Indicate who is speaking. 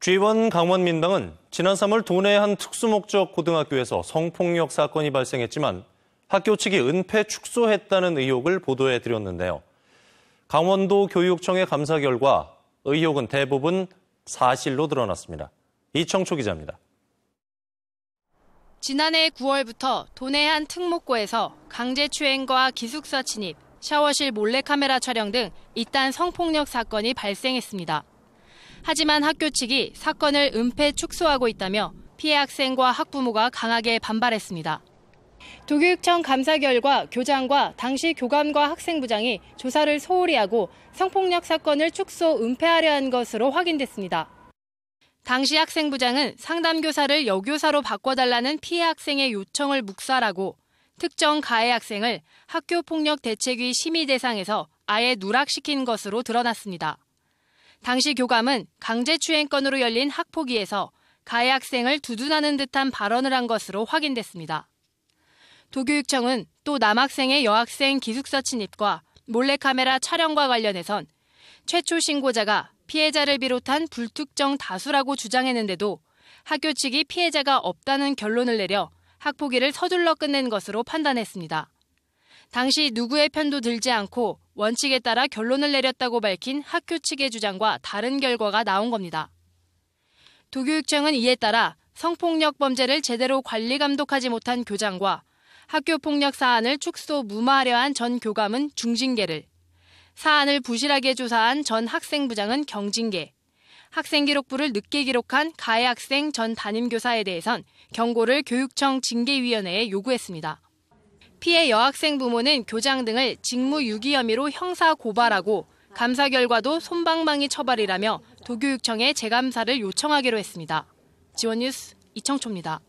Speaker 1: G1 강원민당은 지난 3월 도내 한 특수목적 고등학교에서 성폭력 사건이 발생했지만 학교 측이 은폐 축소했다는 의혹을 보도해 드렸는데요. 강원도 교육청의 감사 결과 의혹은 대부분 사실로 드러났습니다. 이청초 기자입니다.
Speaker 2: 지난해 9월부터 도내 한 특목고에서 강제추행과 기숙사 침입, 샤워실 몰래카메라 촬영 등이단 성폭력 사건이 발생했습니다. 하지만 학교 측이 사건을 은폐 축소하고 있다며 피해 학생과 학부모가 강하게 반발했습니다. 도교육청 감사 결과 교장과 당시 교감과 학생부장이 조사를 소홀히 하고 성폭력 사건을 축소 은폐하려 한 것으로 확인됐습니다. 당시 학생부장은 상담교사를 여교사로 바꿔달라는 피해 학생의 요청을 묵살하고 특정 가해 학생을 학교폭력 대책위 심의 대상에서 아예 누락시킨 것으로 드러났습니다. 당시 교감은 강제추행건으로 열린 학폭위에서 가해 학생을 두둔하는 듯한 발언을 한 것으로 확인됐습니다. 도교육청은 또 남학생의 여학생 기숙사 침입과 몰래카메라 촬영과 관련해선 최초 신고자가 피해자를 비롯한 불특정 다수라고 주장했는데도 학교 측이 피해자가 없다는 결론을 내려 학폭위를 서둘러 끝낸 것으로 판단했습니다. 당시 누구의 편도 들지 않고 원칙에 따라 결론을 내렸다고 밝힌 학교 측의 주장과 다른 결과가 나온 겁니다. 도교육청은 이에 따라 성폭력 범죄를 제대로 관리 감독하지 못한 교장과 학교 폭력 사안을 축소 무마하려 한 전 교감은 중징계를, 사안을 부실하게 조사한 전 학생부장은 경징계, 학생 기록부를 늦게 기록한 가해 학생 전 담임교사에 대해선 경고를 교육청 징계위원회에 요구했습니다. 피해 여학생 부모는 교장 등을 직무유기 혐의로 형사 고발하고 감사 결과도 손방망이 처벌이라며 도교육청에 재감사를 요청하기로 했습니다. 지원뉴스 이청초입니다.